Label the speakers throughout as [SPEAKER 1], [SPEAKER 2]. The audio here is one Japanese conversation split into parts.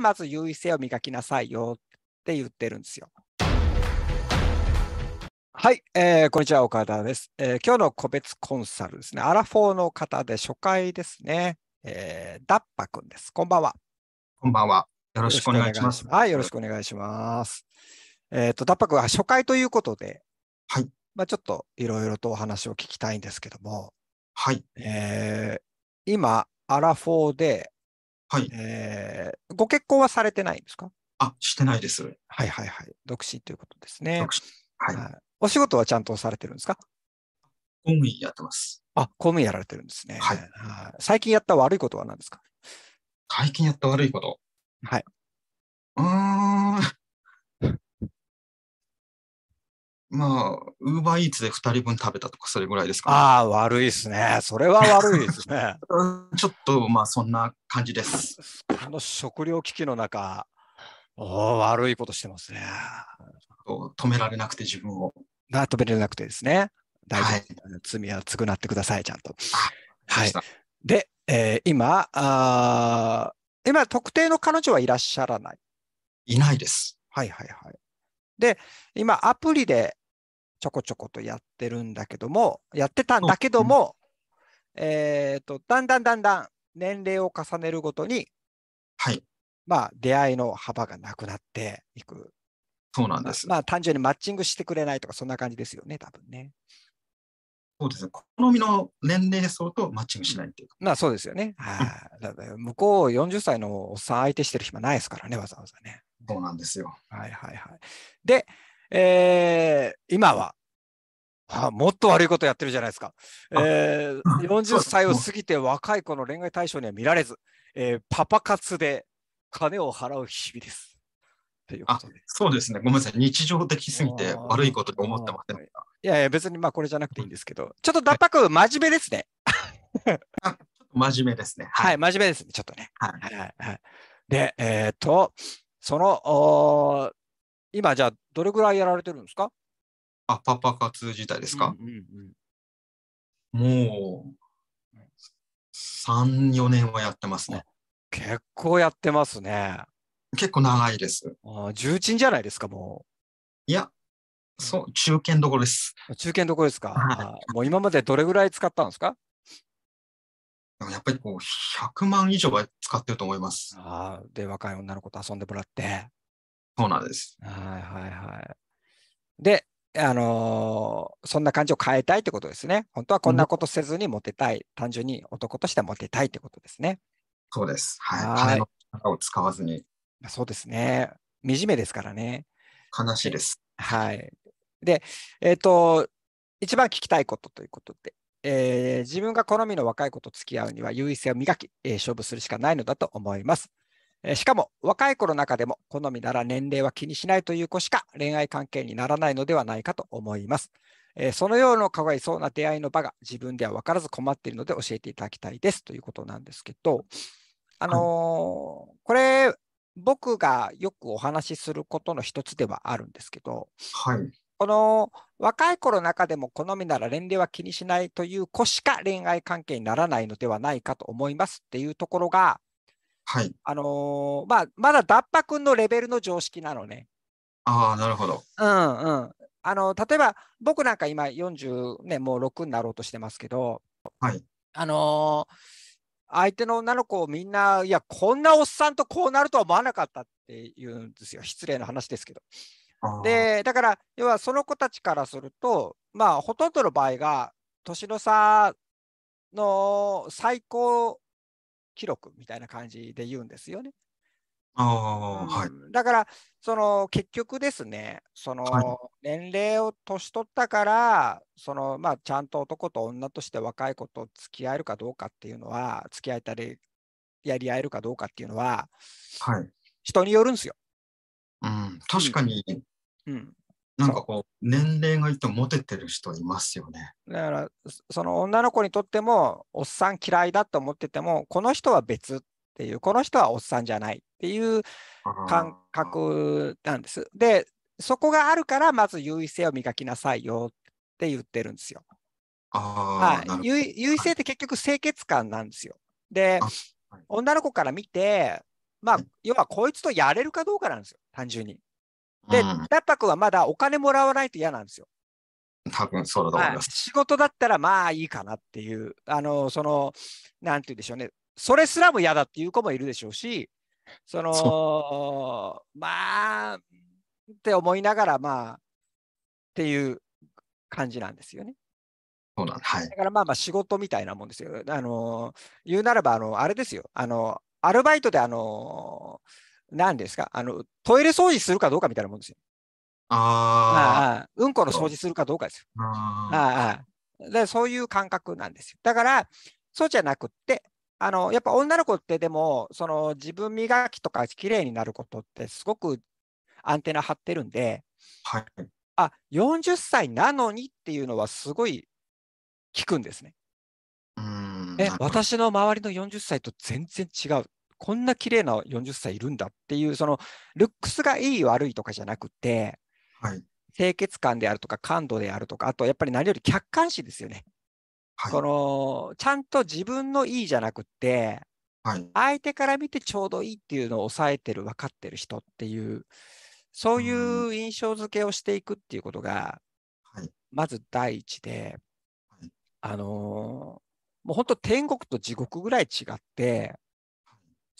[SPEAKER 1] まず優位性を磨きなさいよって言ってるんですよ。はい、えー、こんにちは、岡田です、えー、今日の個別コンサルですね、アラフォーの方で初回ですね、えー、ダッパ君です。こんばんは。こんばんは。よろしくお願いします。はい、よろしくお願いします。えっ、ー、と、ダッパ君は初回ということで、はい。まあ、ちょっといろいろとお話を聞きたいい。んでで、すけども、はえ今、アラフォー、はいえー、ご結婚はされてないんですかあ、してないです。はいはいはい。独身ということですね。独身。はい、はい。お仕事はちゃんとされてるんですか公務員やってます。あ、公務員やられてるんですね。はい。最近やった悪いことは何ですか最近やった悪いこと。はい。うーん。まあ、ウーバーイーツで2人分食べたとか、それぐらいですか、ね、ああ、悪いですね。それは悪いですね。ちょっと、まあ、そんな感じです。この食糧危機の中、お悪いことしてますね。止められなくて、自分を。が止められなくてですね。大丈はい、罪は償ってください、ちゃんと。はい。で、えー、今あ、今、特定の彼女はいらっしゃらないいないです。はいはいはい。で、今、アプリでちょこちょことやってるんだけども、やってたんだけども、うん、えっ、と、だんだんだんだん年齢を重ねるごとに、はい。まあ、出会いの幅がなくなっていく。そうなんです。まあ、単純にマッチングしてくれないとか、そんな感じですよね、多分ね。そうですね。好みの年齢層とマッチングしないっていうか。まあ、そうですよね。はい、あ。向こう40歳のおっさん相手してる暇ないですからね、わざわざね。そうなんですよ。はいはいはい。で、えー、今は、はもっと悪いことやってるじゃないですか。えー、40歳を過ぎて若い子の恋愛対象には見られず、えー、パパ活で金を払う日々です。あそうですね、ごめんなさい、日常的すぎて悪いことと思ってません。いやいや、別にまあこれじゃなくていいんですけど、ちょっと脱白真面目ですね。真面目ですね、はい、はい。真面目ですね、ちょっとね。はい、はい、はい。で、えー、っと、その、今じゃあどれぐらいやられてるんですかあパパ活自体ですか、うんうんうん、もう34年はやってますね結構やってますね結構長いですあ重鎮じゃないですかもういやそう中堅どころです中堅どころですか、もう今までどれぐらい使ったんですかやっぱりこう100万以上は使ってると思いますあで若い女の子と遊んでもらってそうなんです。はいはいはい。で、あのー、そんな感じを変えたいってことですね。本当はこんなことせずにモテたい。単純に男としてモテたいってことですね。そうです。はい。はい金の力を使わずに。そうですね。惨めですからね。悲しいです。はい。で、えっ、ー、と、一番聞きたいことということで、えー、自分が好みの若い子と付き合うには優位性を磨き、えー、勝負するしかないのだと思います。しかも若い頃の中でも好みなら年齢は気にしないという子しか恋愛関係にならないのではないかと思います。そのようなかわいそうな出会いの場が自分では分からず困っているので教えていただきたいですということなんですけど、あのー、これ僕がよくお話しすることの一つではあるんですけど、はい、この若い頃の中でも好みなら年齢は気にしないという子しか恋愛関係にならないのではないかと思いますっていうところがはい。あのー、まあ、まだ脱破君のレベルの常識なのね。ああ、なるほど。うんうん。あの、例えば、僕なんか今40年、もう6になろうとしてますけど、はい。あのー、相手の女の子をみんな、いや、こんなおっさんとこうなるとは思わなかったって言うんですよ。失礼な話ですけど。で、だから、要はその子たちからすると、まあ、ほとんどの場合が、年の差の最高広くみたいな感じで言うんですよね。あはい、だからその結局ですねその、はい、年齢を年取ったからその、まあ、ちゃんと男と女として若い子と付き合えるかどうかっていうのは付き合えたりやり合えるかどうかっていうのは、はい、人によるんですよ。うん、確かに、うん、なんかこう、年齢がいてモテてる人いますよね。だから、その女の子にとっても、おっさん嫌いだと思ってても、この人は別っていう、この人はおっさんじゃないっていう感覚なんです。で、そこがあるから、まず優位性を磨きなさいよって言ってるんですよ。あはい、優位性って結局清潔感なんですよ。で、女の子から見て、まあ、要はこいつとやれるかどうかなんですよ、単純に。で、ッパクはまだお金もらわないと嫌なんですよ。多分そうだと思います。仕事だったらまあいいかなっていう、あの、その、なんて言うんでしょうね、それすらも嫌だっていう子もいるでしょうし、その、そまあ、って思いながら、まあ、っていう感じなんですよね。そうなんはい、だからまあまあ仕事みたいなもんですよ。あの言うならばあの、あれですよあの、アルバイトであの何ですかあの、トイレ掃除するかどうかみたいなもんですよ。ああうんこの掃除するかどうかですよ。ああでそういう感覚なんですよ。だから、そうじゃなくって、あのやっぱ女の子ってでも、その自分磨きとか綺麗になることってすごくアンテナ張ってるんで、はい、あ40歳なのにっていうのはすごい効くんですね。うんえ私の周りの40歳と全然違う。こんな綺麗な40歳いるんだっていう、そのルックスがいい悪いとかじゃなくて、はい、清潔感であるとか感度であるとか、あとやっぱり何より客観視ですよね。はい、このちゃんと自分のいいじゃなくて、はい、相手から見てちょうどいいっていうのを抑えてる、分かってる人っていう、そういう印象付けをしていくっていうことが、まず第一で、あのー、もう本当天国と地獄ぐらい違って、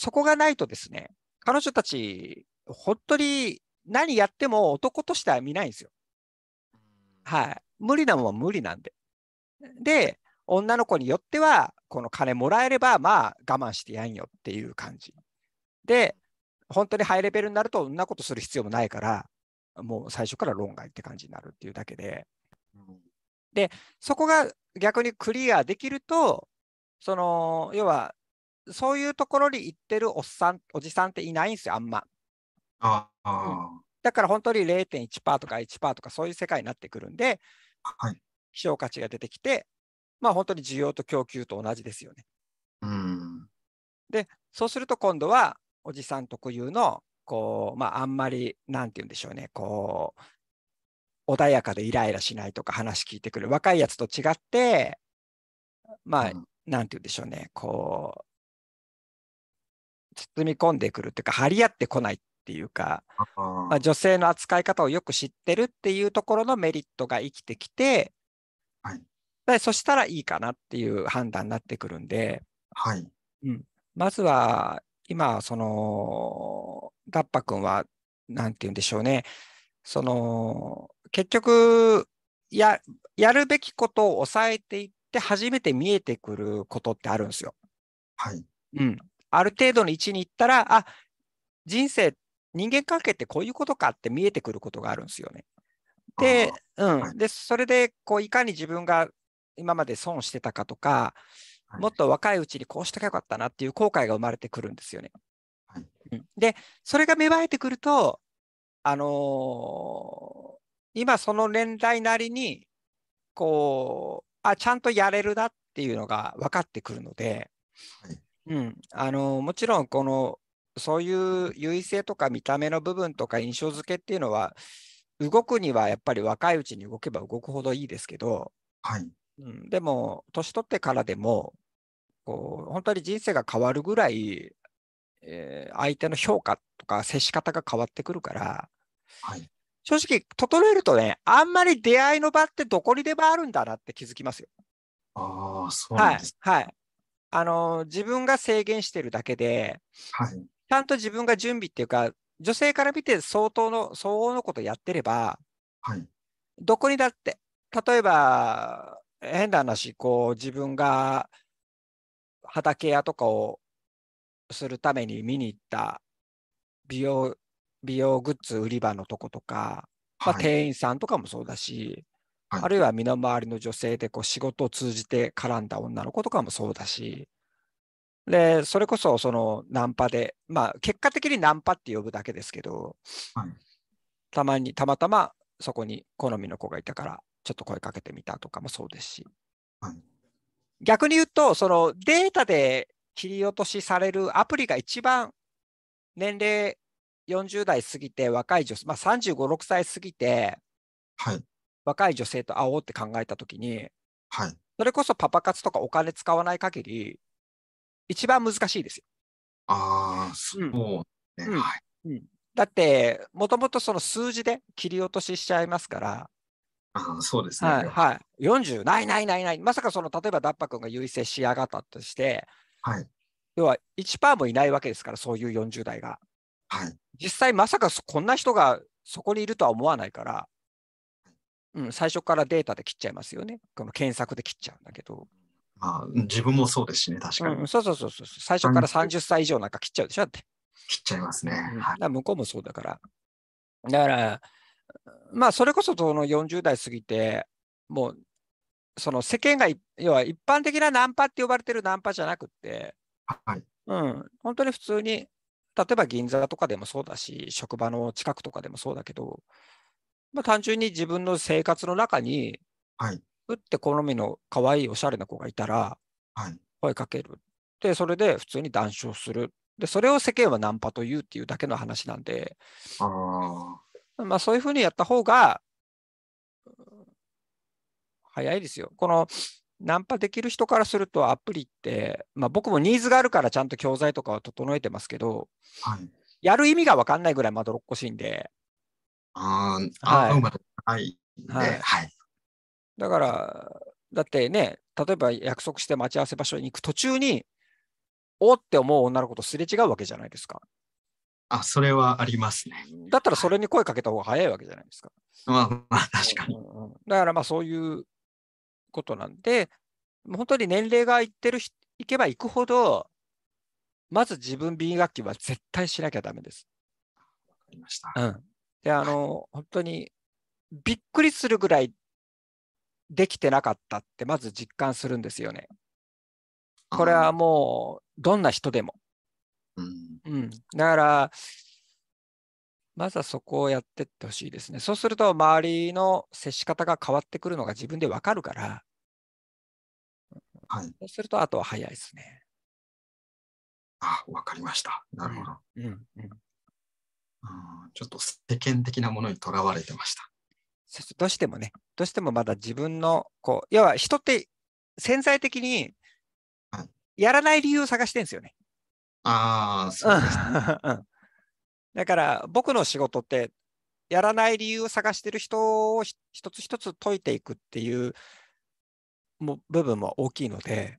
[SPEAKER 1] そこがないとですね、彼女たち、本当に何やっても男としては見ないんですよ。はい。無理なもんは無理なんで。で、女の子によっては、この金もらえれば、まあ我慢してやんよっていう感じ。で、本当にハイレベルになると、そんなことする必要もないから、もう最初から論外って感じになるっていうだけで。で、そこが逆にクリアできると、その、要はそういうところに行ってるおっさん、おじさんっていないんですよ、あんま。ああ、うん、だから本当に0.1%とか1%とかそういう世界になってくるんで、はい、希少価値が出てきて、まあ、本当に需要と供給と同じですよね。うんで、そうすると今度はおじさん特有の、こう、まあ、あんまり、なんて言うんでしょうね、こう、穏やかでイライラしないとか話聞いてくる若いやつと違って、まあ、うん、なんて言うんでしょうね、こう、包み込んでくるっていうか、張り合ってこないっていうか、まあ、女性の扱い方をよく知ってるっていうところのメリットが生きてきて、はい、でそしたらいいかなっていう判断になってくるんで、はいうん、まずは今、その、ダッパ君は、何て言うんでしょうね、その、結局や、やるべきことを抑えていって、初めて見えてくることってあるんですよ。はい。うん。ある程度の位置に行ったら、あ人生、人間関係ってこういうことかって見えてくることがあるんですよね。で、うん、でそれでこういかに自分が今まで損してたかとか、もっと若いうちにこうしたかよかったなっていう後悔が生まれてくるんですよね。うん、で、それが芽生えてくると、あのー、今その年代なりに、こう、あ、ちゃんとやれるなっていうのが分かってくるので、はい、うん、あのもちろんこのそういう優位性とか見た目の部分とか印象付けっていうのは動くにはやっぱり若いうちに動けば動くほどいいですけど、はいうん、でも年取ってからでもこう本当に人生が変わるぐらい、えー、相手の評価とか接し方が変わってくるから、はい、正直整えるとねあんまり出会いの場ってどこにでもあるんだなって気づきますよ。あそうです、はい、はいあの自分が制限してるだけで、はい、ちゃんと自分が準備っていうか、女性から見て相当の、相応のことやってれば、はい、どこにだって、例えば、変な話、こう、自分が畑屋とかをするために見に行った美容、美容グッズ売り場のとことか、まあ、店員さんとかもそうだし、はい、あるいは身の回りの女性でこう仕事を通じて絡んだ女の子とかもそうだし、で、それこそそのナンパで、まあ結果的にナンパって呼ぶだけですけど、はい、たまに、たまたまそこに好みの子がいたから、ちょっと声かけてみたとかもそうですし、はい、逆に言うと、そのデータで切り落としされるアプリが一番年齢40代過ぎて若い女性、まあ、35、6歳過ぎて、はい、若い女性と会おうって考えた時に、はい、それこそパパ活とかお金使わない限り、一番難しいですよ。ああ、そうね、うん、はいうん。だって、もともとその数字で切り落とししちゃいますから。あそうですね。はい、はい。40、ないないないない。まさかその、例えばダッパ君が優位性しやがったとして、はい。要は1%もいないわけですから、そういう40代が。はい。実際、まさかこんな人がそこにいるとは思わないから、うん、最初からデータで切っちゃいますよね。この検索で切っちゃうんだけど。まあ、自分もそうですしね、確かに。うん、そうそうそうそう。最初から30歳以上なんか切っちゃうでしょって。切っちゃいますね。はい、向こうもそうだから。だから、まあ、それこそその40代過ぎて、もう、その世間が、要は一般的なナンパって呼ばれてるナンパじゃなくて、はい、うん、本当に普通に、例えば銀座とかでもそうだし、職場の近くとかでもそうだけど、まあ、単純に自分の生活の中に、はい、って好みの可愛いおしゃれな子がいたら、はい、声かける。で、それで普通に談笑する。で、それを世間はナンパというっていうだけの話なんで、あまあ、そういうふうにやった方が、早いですよ。このナンパできる人からするとアプリって、まあ、僕もニーズがあるからちゃんと教材とかは整えてますけど、はい、やる意味が分かんないぐらいまどろっこしいんで、ああ、馬とい、はい、はい。だから、だってね、例えば約束して待ち合わせ場所に行く途中に、おって思う女の子とすれ違うわけじゃないですか。あ、それはありますね。だったらそれに声かけた方が早いわけじゃないですか。まあまあ、確かに。だからまあそういうことなんで、本当に年齢がいってる、いけばいくほど、まず自分 B 学級は絶対しなきゃだめです。わかりました。うん。で、あの、本当にびっくりするぐらいできてなかったって、まず実感するんですよね。これはもう、どんな人でも。うん、だから、まずはそこをやってってほしいですね。そうすると、周りの接し方が変わってくるのが自分でわかるから、はい、そうすると、あとは早いですね。あ、わかりました。なるほど。うん、うんうんうん、ちょっと世間的なものにとらわれてました。どうしてもね、どうしてもまだ自分の、こう、要は人って潜在的にやらない理由を探してるんですよね。ああ、そうです、ね、だから僕の仕事って、やらない理由を探してる人を一つ一つ解いていくっていうも部分も大きいので、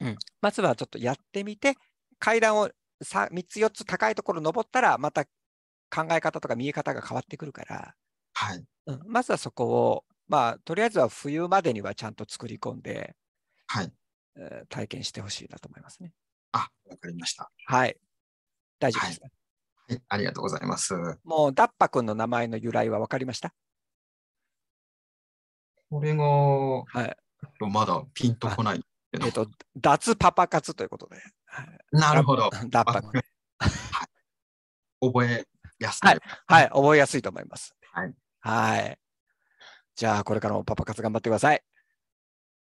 [SPEAKER 1] うん、まずはちょっとやってみて、階段を 3, 3つ4つ高いところ登ったらまた考え方とか見え方が変わってくるから、はいうん、まずはそこを、まあ、とりあえずは冬までにはちゃんと作り込んで、はい、えー、体験してほしいなと思いますね。あ、わかりました。はい。大丈夫です、ねはい、はい。ありがとうございます。もう、ダッパ君の名前の由来はわかりましたこれが、はい、まだピンとこない。えっ、ー、と、脱パパ活ということで。なるほど。脱パパ、覚えやすい、はい、はい。覚えやすいと思います。はい。はいじゃあ、これからもパパ活頑張ってください。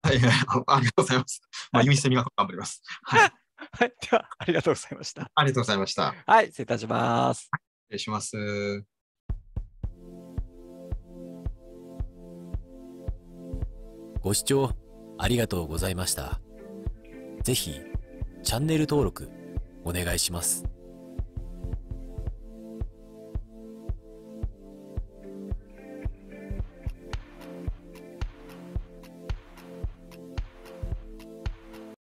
[SPEAKER 1] はい、ありがとうございます。まあ、はい、してみ頑張ります。はい。はい、では、ありがとうございました。ありがとうございました。はい、失礼いたします。失礼します。ご視聴ありがとうございました。ぜひ、チャンネル登録、お願いします。